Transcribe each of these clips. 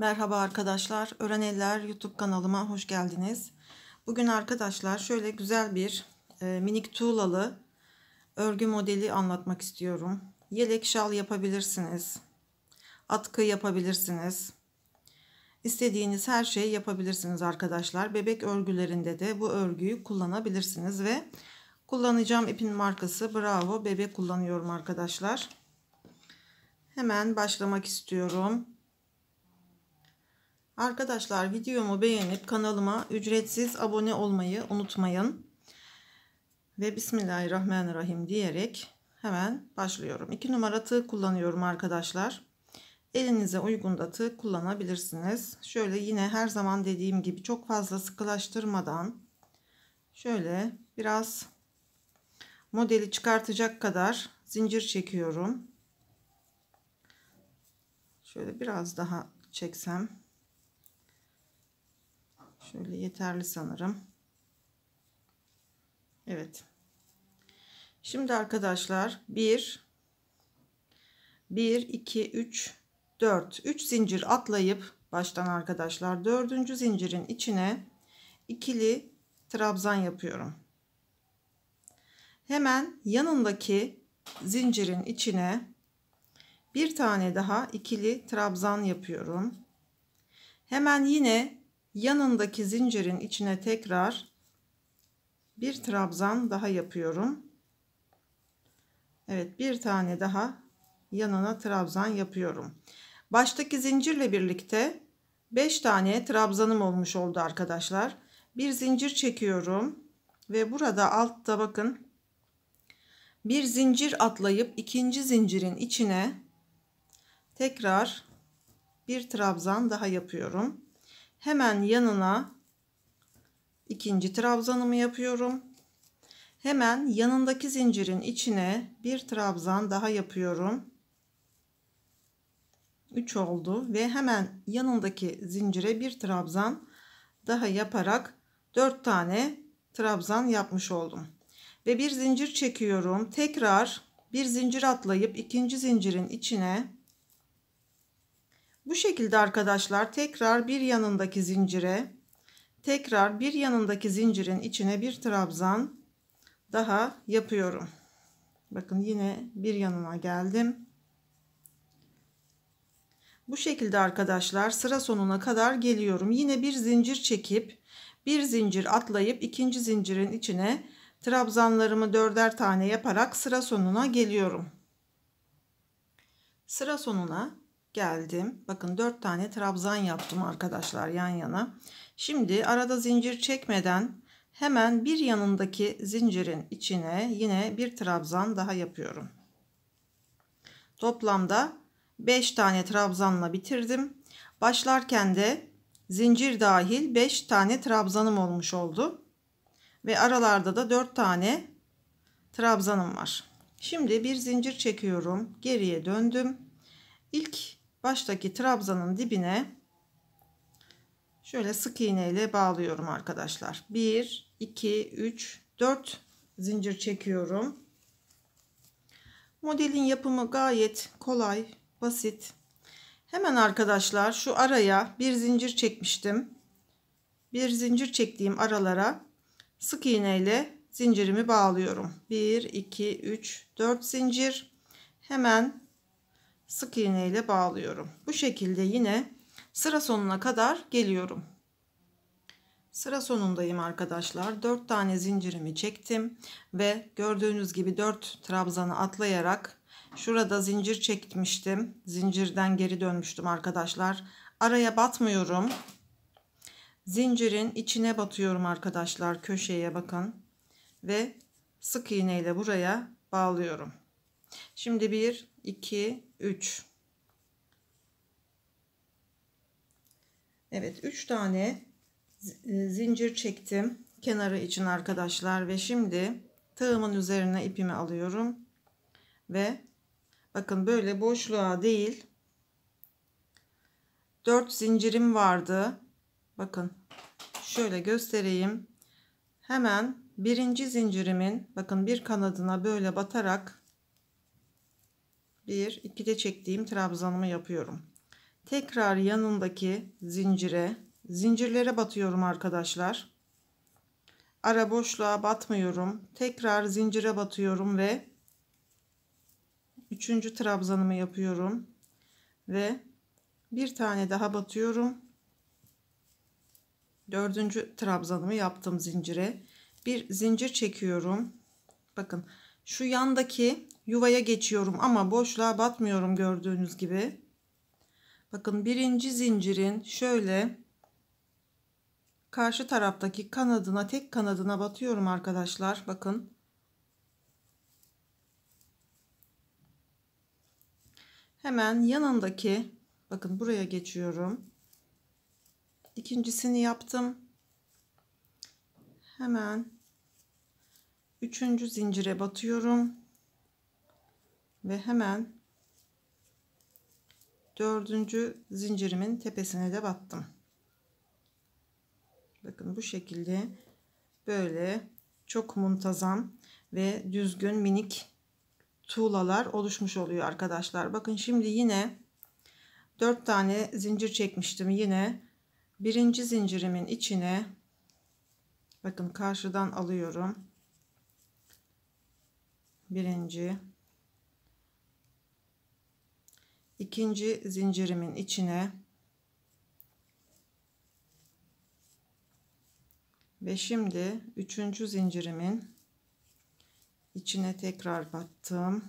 Merhaba arkadaşlar. Öğren Eller YouTube kanalıma hoş geldiniz. Bugün arkadaşlar şöyle güzel bir e, minik tuğlalı örgü modeli anlatmak istiyorum. Yelek şal yapabilirsiniz. Atkı yapabilirsiniz. İstediğiniz her şeyi yapabilirsiniz arkadaşlar. Bebek örgülerinde de bu örgüyü kullanabilirsiniz ve kullanacağım ipin markası Bravo Bebek kullanıyorum arkadaşlar. Hemen başlamak istiyorum. Arkadaşlar videomu beğenip kanalıma ücretsiz abone olmayı unutmayın. Ve Bismillahirrahmanirrahim diyerek hemen başlıyorum. 2 numara tığ kullanıyorum arkadaşlar. Elinize uygun da tığ kullanabilirsiniz. Şöyle yine her zaman dediğim gibi çok fazla sıkılaştırmadan şöyle biraz modeli çıkartacak kadar zincir çekiyorum. Şöyle biraz daha çeksem Şöyle yeterli sanırım. Evet. Şimdi arkadaşlar 1 1 2 3 4 3 zincir atlayıp baştan arkadaşlar 4. zincirin içine ikili trabzan yapıyorum. Hemen yanındaki zincirin içine bir tane daha ikili trabzan yapıyorum. Hemen yine yanındaki zincirin içine tekrar bir trabzan daha yapıyorum. Evet bir tane daha yanına trabzan yapıyorum. Baştaki zincirle birlikte 5 tane trabzanım olmuş oldu arkadaşlar. Bir zincir çekiyorum ve burada altta bakın bir zincir atlayıp ikinci zincirin içine tekrar bir trabzan daha yapıyorum. Hemen yanına ikinci trabzanımı yapıyorum. Hemen yanındaki zincirin içine bir trabzan daha yapıyorum. 3 oldu ve hemen yanındaki zincire bir trabzan daha yaparak 4 tane trabzan yapmış oldum. Ve bir zincir çekiyorum. Tekrar bir zincir atlayıp ikinci zincirin içine bu şekilde arkadaşlar tekrar bir yanındaki zincire tekrar bir yanındaki zincirin içine bir trabzan daha yapıyorum. Bakın yine bir yanına geldim. Bu şekilde arkadaşlar sıra sonuna kadar geliyorum. Yine bir zincir çekip bir zincir atlayıp ikinci zincirin içine trabzanlarımı dörder tane yaparak sıra sonuna geliyorum. Sıra sonuna geldim. Bakın 4 tane trabzan yaptım arkadaşlar yan yana. Şimdi arada zincir çekmeden hemen bir yanındaki zincirin içine yine bir trabzan daha yapıyorum. Toplamda 5 tane trabzanla bitirdim. Başlarken de zincir dahil 5 tane trabzanım olmuş oldu. Ve aralarda da 4 tane trabzanım var. Şimdi bir zincir çekiyorum. Geriye döndüm. İlk baştaki trabzanın dibine şöyle sık iğne ile bağlıyorum arkadaşlar. 1 2 3 4 zincir çekiyorum. Modelin yapımı gayet kolay, basit. Hemen arkadaşlar şu araya bir zincir çekmiştim. Bir zincir çektiğim aralara sık iğne ile zincirimi bağlıyorum. 1 2 3 4 zincir. Hemen sık iğne ile bağlıyorum. Bu şekilde yine sıra sonuna kadar geliyorum. Sıra sonundayım arkadaşlar. 4 tane zincirimi çektim ve gördüğünüz gibi 4 trabzanı atlayarak şurada zincir çekmiştim. Zincirden geri dönmüştüm arkadaşlar. Araya batmıyorum. Zincirin içine batıyorum arkadaşlar. Köşeye bakın. Ve sık iğne ile buraya bağlıyorum. Şimdi bir 2, 3. Evet 3 tane e, zincir çektim kenarı için arkadaşlar ve şimdi tığımın üzerine ipimi alıyorum ve bakın böyle boşluğa değil 4 zincirim vardı bakın şöyle göstereyim hemen birinci zincirimin bakın bir kanadına böyle batarak bir ipide çektiğim trabzanımı yapıyorum. Tekrar yanındaki zincire zincirlere batıyorum arkadaşlar. Ara boşluğa batmıyorum. Tekrar zincire batıyorum ve 3. trabzanımı yapıyorum ve bir tane daha batıyorum. 4. trabzanımı yaptım zincire. Bir zincir çekiyorum. Bakın şu yandaki yuvaya geçiyorum ama boşluğa batmıyorum gördüğünüz gibi. Bakın birinci zincirin şöyle karşı taraftaki kanadına tek kanadına batıyorum arkadaşlar. Bakın. Hemen yanındaki bakın buraya geçiyorum. ikincisini yaptım. Hemen üçüncü zincire batıyorum ve hemen dördüncü zincirimin tepesine de battım bakın bu şekilde böyle çok muntazam ve düzgün minik tuğlalar oluşmuş oluyor arkadaşlar bakın şimdi yine dört tane zincir çekmiştim yine birinci zincirimin içine bakın karşıdan alıyorum birinci ikinci zincirimin içine ve şimdi üçüncü zincirimin içine tekrar battım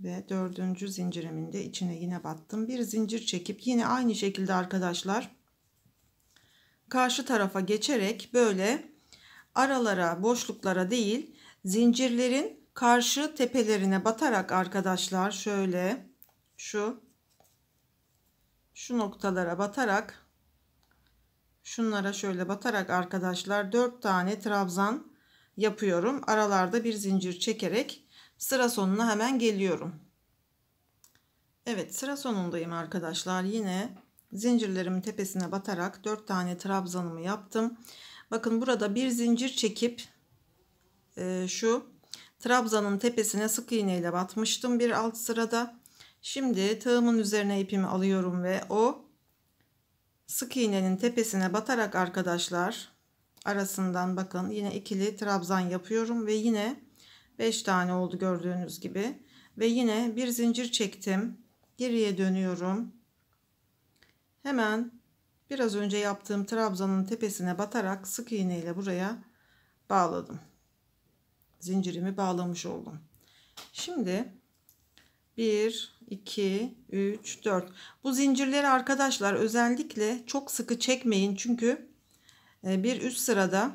ve dördüncü zincirimin de içine yine battım bir zincir çekip yine aynı şekilde arkadaşlar karşı tarafa geçerek böyle aralara, boşluklara değil zincirlerin karşı tepelerine batarak arkadaşlar şöyle şu şu noktalara batarak şunlara şöyle batarak arkadaşlar 4 tane trabzan yapıyorum. Aralarda bir zincir çekerek sıra sonuna hemen geliyorum. Evet sıra sonundayım arkadaşlar. Yine zincirlerimin tepesine batarak 4 tane trabzanımı yaptım. Bakın burada bir zincir çekip e, şu trabzanın tepesine sık iğne ile batmıştım bir alt sırada. Şimdi tığımın üzerine ipimi alıyorum ve o sık iğnenin tepesine batarak arkadaşlar arasından bakın yine ikili trabzan yapıyorum ve yine 5 tane oldu gördüğünüz gibi ve yine bir zincir çektim geriye dönüyorum Hemen biraz önce yaptığım trabzanın tepesine batarak sık iğne ile buraya bağladım. Zincirimi bağlamış oldum. Şimdi 1, 2, 3, 4. Bu zincirleri arkadaşlar özellikle çok sıkı çekmeyin. Çünkü e, bir üst sırada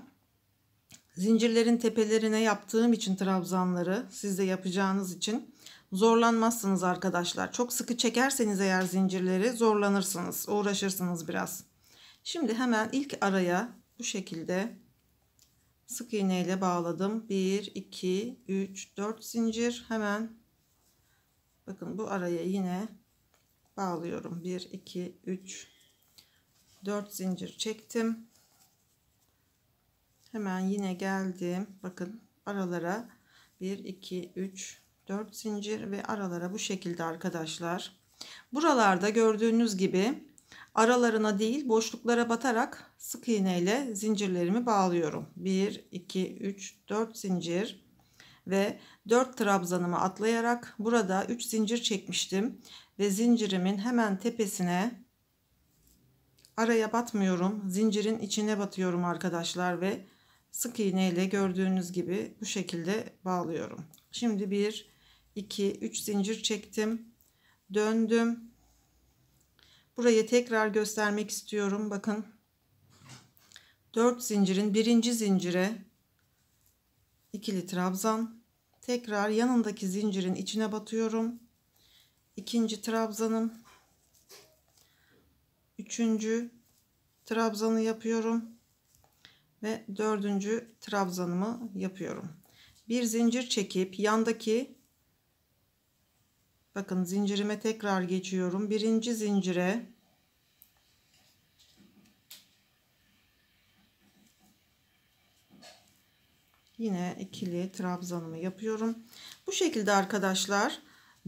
Zincirlerin tepelerine yaptığım için trabzanları siz de yapacağınız için zorlanmazsınız arkadaşlar. Çok sıkı çekerseniz eğer zincirleri zorlanırsınız, uğraşırsınız biraz. Şimdi hemen ilk araya bu şekilde sık iğneyle bağladım. 1 2 3 4 zincir hemen bakın bu araya yine bağlıyorum. 1 2 3 4 zincir çektim hemen yine geldim bakın aralara 1 2 3 4 zincir ve aralara bu şekilde arkadaşlar buralarda gördüğünüz gibi aralarına değil boşluklara batarak sık iğne ile zincirlerimi bağlıyorum 1 2 3 4 zincir ve 4 trabzanımı atlayarak burada 3 zincir çekmiştim ve zincirimin hemen tepesine araya batmıyorum zincirin içine batıyorum arkadaşlar ve sık iğne ile gördüğünüz gibi bu şekilde bağlıyorum. Şimdi 1 2 3 zincir çektim. Döndüm. Burayı tekrar göstermek istiyorum. Bakın. 4 zincirin birinci zincire ikili trabzan. Tekrar yanındaki zincirin içine batıyorum. İkinci trabzanım. Üçüncü trabzanı yapıyorum ve dördüncü trabzanımı yapıyorum. Bir zincir çekip yandaki bakın zincirime tekrar geçiyorum. Birinci zincire yine ikili trabzanımı yapıyorum. Bu şekilde arkadaşlar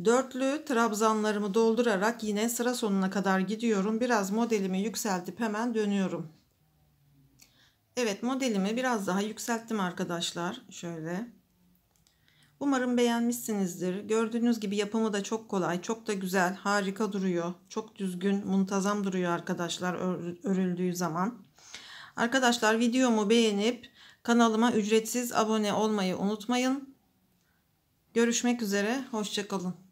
dörtlü trabzanlarımı doldurarak yine sıra sonuna kadar gidiyorum. Biraz modelimi yükseltip hemen dönüyorum. Evet modelimi biraz daha yükselttim arkadaşlar. Şöyle. Umarım beğenmişsinizdir. Gördüğünüz gibi yapımı da çok kolay, çok da güzel, harika duruyor. Çok düzgün, muntazam duruyor arkadaşlar örüldüğü zaman. Arkadaşlar videomu beğenip kanalıma ücretsiz abone olmayı unutmayın. Görüşmek üzere, hoşçakalın.